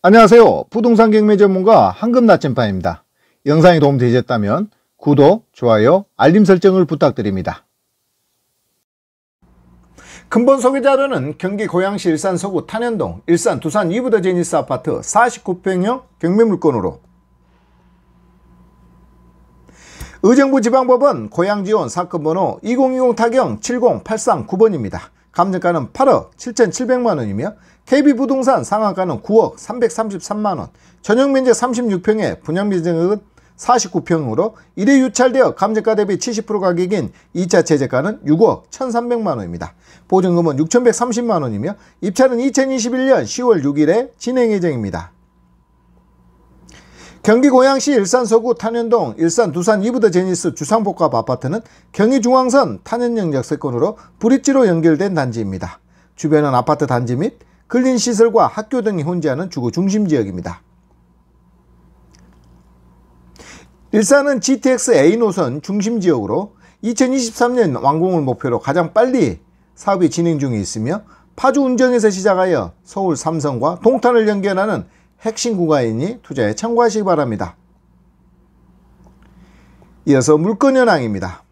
안녕하세요. 부동산 경매 전문가 황금나침반입니다. 영상이 도움되셨다면 구독, 좋아요, 알림 설정을 부탁드립니다. 근본 소개 자료는 경기 고양시 일산 서구 탄현동 일산 두산 이부더 제니스 아파트 49평형 경매 물건으로 의정부 지방법원 고양지원 사건번호 2020 타경 70839번입니다. 감정가는 8억 7,700만원이며 KB부동산 상한가는 9억 333만원, 전용면제 36평에 분양비면액은 49평으로 1회 유찰되어 감정가 대비 70% 가격인 2차 제재가는 6억 1,300만원입니다. 보증금은 6,130만원이며 입찰은 2021년 10월 6일에 진행 예정입니다. 경기 고양시 일산 서구 탄현동 일산 두산 이브더 제니스 주상복합 아파트는 경의중앙선 탄현역 역세권으로 브릿지로 연결된 단지입니다. 주변은 아파트 단지 및 근린시설과 학교 등이 혼재하는 주거 중심 지역입니다. 일산은 GTX-A 노선 중심 지역으로 2023년 완공을 목표로 가장 빨리 사업이 진행 중에 있으며 파주 운정에서 시작하여 서울 삼성과 동탄을 연결하는 핵심 국간이니 투자에 참고하시기 바랍니다. 이어서 물건 현황입니다.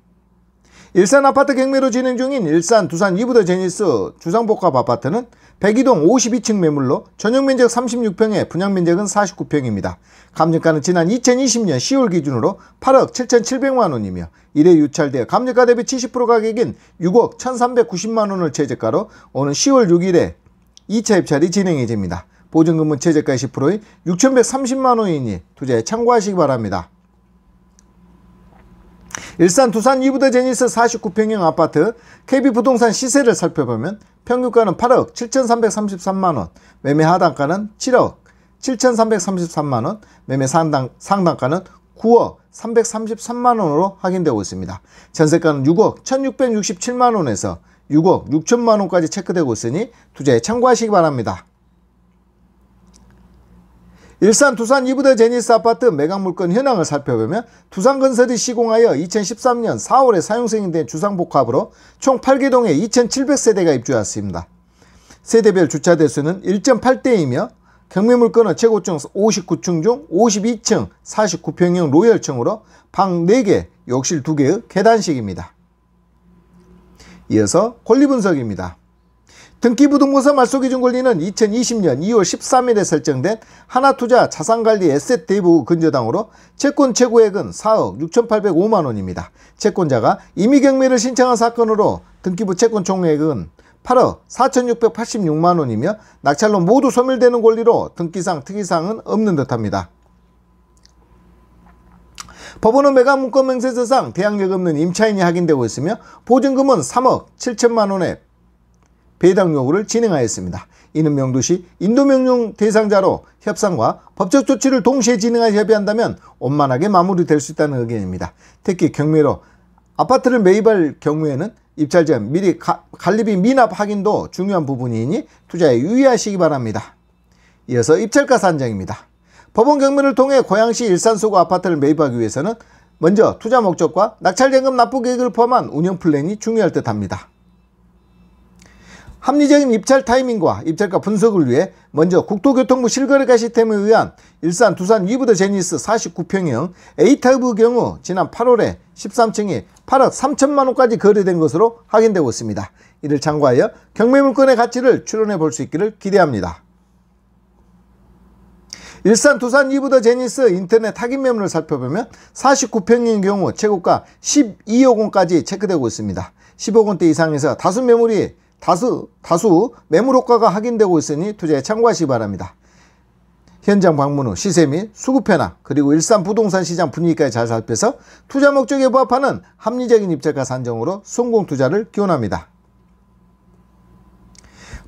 일산 아파트 경매로 진행 중인 일산, 두산, 이브더 제니스 주상복합 아파트는 102동 52층 매물로 전용면적 36평에 분양면적은 49평입니다. 감정가는 지난 2020년 10월 기준으로 8억 7,700만원이며 이래 유찰되어 감정가 대비 70% 가격인 6억 1,390만원을 최저가로 오는 10월 6일에 2차 입찰이 진행이 됩니다. 보증금은 최저가의 10%인 6,130만 원이니 투자에 참고하시기 바랍니다. 일산 두산 이부대 제니스 49평형 아파트 KB부동산 시세를 살펴보면 평균가는 8억 7,333만원 매매 하단가는 7억 7,333만원 매매 상당, 상단가는 9억 333만원으로 확인되고 있습니다. 전세가는 6억 1,667만원에서 6억 6천만원까지 체크되고 있으니 투자에 참고하시기 바랍니다. 일산 두산 이부대 제니스 아파트 매각물건 현황을 살펴보면 두산건설이 시공하여 2013년 4월에 사용 승인된 주상복합으로 총 8개동에 2700세대가 입주했습니다. 세대별 주차 대수는 1.8대이며 경매물건은 최고층 59층 중 52층 49평형 로열층으로 방 4개, 욕실 2개의 계단식입니다. 이어서 권리분석입니다. 등기부등본서 말소기준 권리는 2020년 2월 13일에 설정된 하나투자 자산관리 에셋 대부 근저당으로 채권 최고액은 4억 6,805만원입니다. 채권자가 임의경매를 신청한 사건으로 등기부 채권 총액은 8억 4,686만원이며 낙찰로 모두 소멸되는 권리로 등기상 특이사항은 없는 듯합니다. 법원은 매각 문건 명세서상 대항력 없는 임차인이 확인되고 있으며 보증금은 3억 7천만원에 배당 요구를 진행하였습니다. 이는 명도시 인도명령 대상자로 협상과 법적 조치를 동시에 진행하여 협의한다면 원만하게 마무리될 수 있다는 의견입니다. 특히 경매로 아파트를 매입할 경우에는 입찰 전 미리 가, 관리비 미납 확인도 중요한 부분이니 투자에 유의하시기 바랍니다. 이어서 입찰가 산정입니다. 법원 경매를 통해 고양시 일산소구 아파트를 매입하기 위해서는 먼저 투자 목적과 낙찰대금 납부 계획을 포함한 운영 플랜이 중요할 듯합니다. 합리적인 입찰 타이밍과 입찰가 분석을 위해 먼저 국토교통부 실거래가 시스템에 의한 일산 두산 위브더 제니스 49평형 A타입의 경우 지난 8월에 13층이 8억 3천만원까지 거래된 것으로 확인되고 있습니다. 이를 참고하여 경매물건의 가치를 추론해 볼 수 있기를 기대합니다. 일산 두산 이브더 제니스 인터넷 타깃 매물을 살펴보면 49평인 경우 최고가 12억 원까지 체크되고 있습니다. 10억 원대 이상에서 다수 매물이 다수, 다수 매물 효과가 확인되고 있으니 투자에 참고하시기 바랍니다. 현장 방문 후 시세 및 수급 현황 그리고 일산 부동산 시장 분위기까지 잘 살펴서 투자 목적에 부합하는 합리적인 입찰가 산정으로 성공 투자를 기원합니다.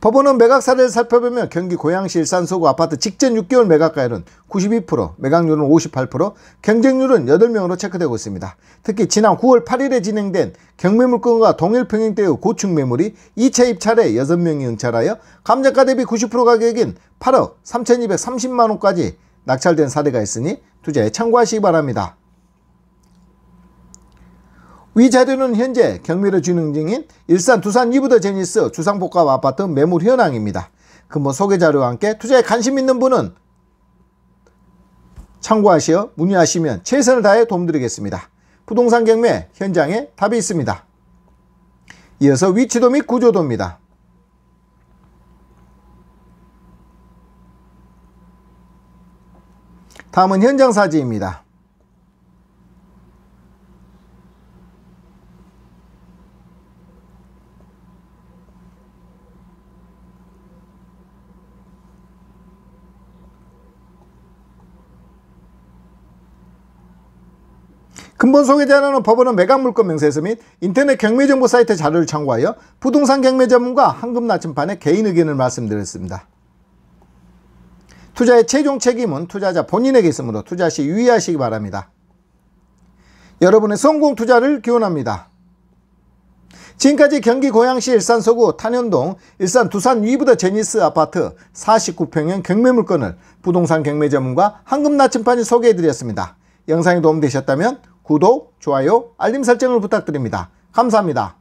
법원은 매각 사례를 살펴보면 경기 고양시 일산 서구 아파트 직전 6개월 매각가율은 92%, 매각률은 58%, 경쟁률은 8명으로 체크되고 있습니다. 특히 지난 9월 8일에 진행된 경매물건과 동일 평행대의 고층 매물이 2차 입찰에 6명이 응찰하여 감정가 대비 90% 가격인 8억 3,230만원까지 낙찰된 사례가 있으니 투자에 참고하시기 바랍니다. 위 자료는 현재 경매로 진행 중인 일산 두산 이브더 제니스 주상복합 아파트 매물 현황입니다. 근무 그 뭐 소개 자료와 함께 투자에 관심 있는 분은 참고하시어 문의하시면 최선을 다해 도움드리겠습니다. 부동산 경매 현장에 답이 있습니다. 이어서 위치도 및 구조도입니다. 다음은 현장 사지입니다 근본 소개 대료는 법원은 매각물건 명세서 및 인터넷 경매정보 사이트 자료를 참고하여 부동산 경매 전문가 황금 나침판의 개인 의견을 말씀드렸습니다. 투자의 최종 책임은 투자자 본인에게 있으므로 투자 시 유의하시기 바랍니다. 여러분의 성공 투자를 기원합니다. 지금까지 경기 고양시 일산 서구 탄현동 일산 두산 위브더 제니스 아파트 49평형 경매 물건을 부동산 경매 전문가 황금 나침판이 소개해드렸습니다. 영상이 도움되셨다면 구독, 좋아요, 알림 설정을 부탁드립니다. 감사합니다.